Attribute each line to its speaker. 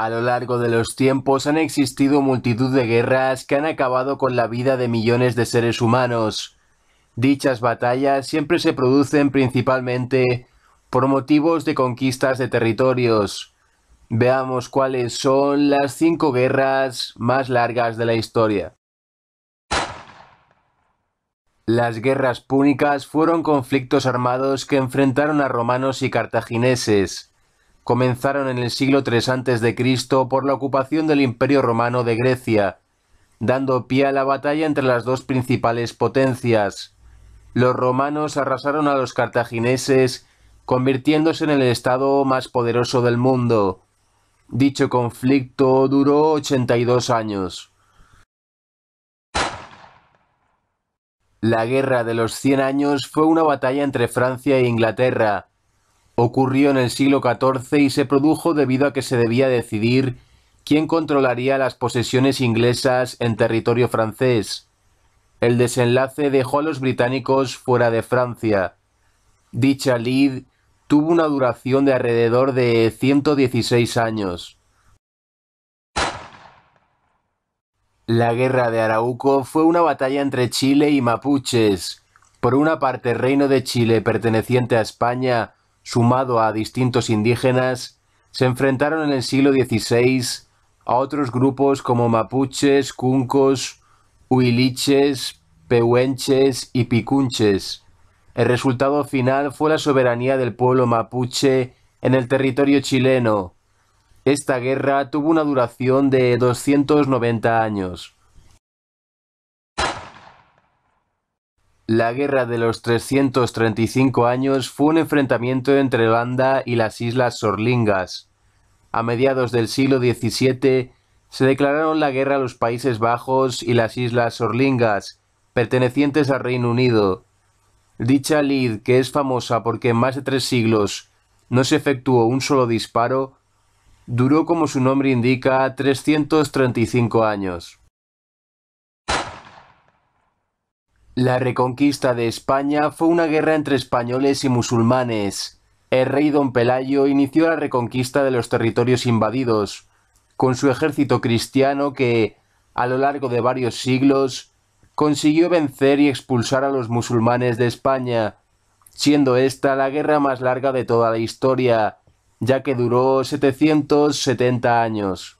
Speaker 1: A lo largo de los tiempos han existido multitud de guerras que han acabado con la vida de millones de seres humanos. Dichas batallas siempre se producen principalmente por motivos de conquistas de territorios. Veamos cuáles son las cinco guerras más largas de la historia. Las guerras púnicas fueron conflictos armados que enfrentaron a romanos y cartagineses comenzaron en el siglo III a.C. por la ocupación del Imperio Romano de Grecia, dando pie a la batalla entre las dos principales potencias. Los romanos arrasaron a los cartagineses, convirtiéndose en el estado más poderoso del mundo. Dicho conflicto duró 82 años. La Guerra de los Cien Años fue una batalla entre Francia e Inglaterra, Ocurrió en el siglo XIV y se produjo debido a que se debía decidir quién controlaría las posesiones inglesas en territorio francés. El desenlace dejó a los británicos fuera de Francia. Dicha lid tuvo una duración de alrededor de 116 años. La guerra de Arauco fue una batalla entre Chile y mapuches. Por una parte, reino de Chile perteneciente a España sumado a distintos indígenas, se enfrentaron en el siglo XVI a otros grupos como mapuches, cuncos, huiliches, pehuenches y picunches. El resultado final fue la soberanía del pueblo mapuche en el territorio chileno. Esta guerra tuvo una duración de 290 años. La Guerra de los 335 años fue un enfrentamiento entre Holanda y las Islas Sorlingas. A mediados del siglo XVII se declararon la guerra a los Países Bajos y las Islas Sorlingas, pertenecientes al Reino Unido. Dicha lid, que es famosa porque en más de tres siglos no se efectuó un solo disparo, duró como su nombre indica 335 años. La reconquista de España fue una guerra entre españoles y musulmanes. El rey don Pelayo inició la reconquista de los territorios invadidos, con su ejército cristiano que, a lo largo de varios siglos, consiguió vencer y expulsar a los musulmanes de España, siendo esta la guerra más larga de toda la historia, ya que duró 770 años.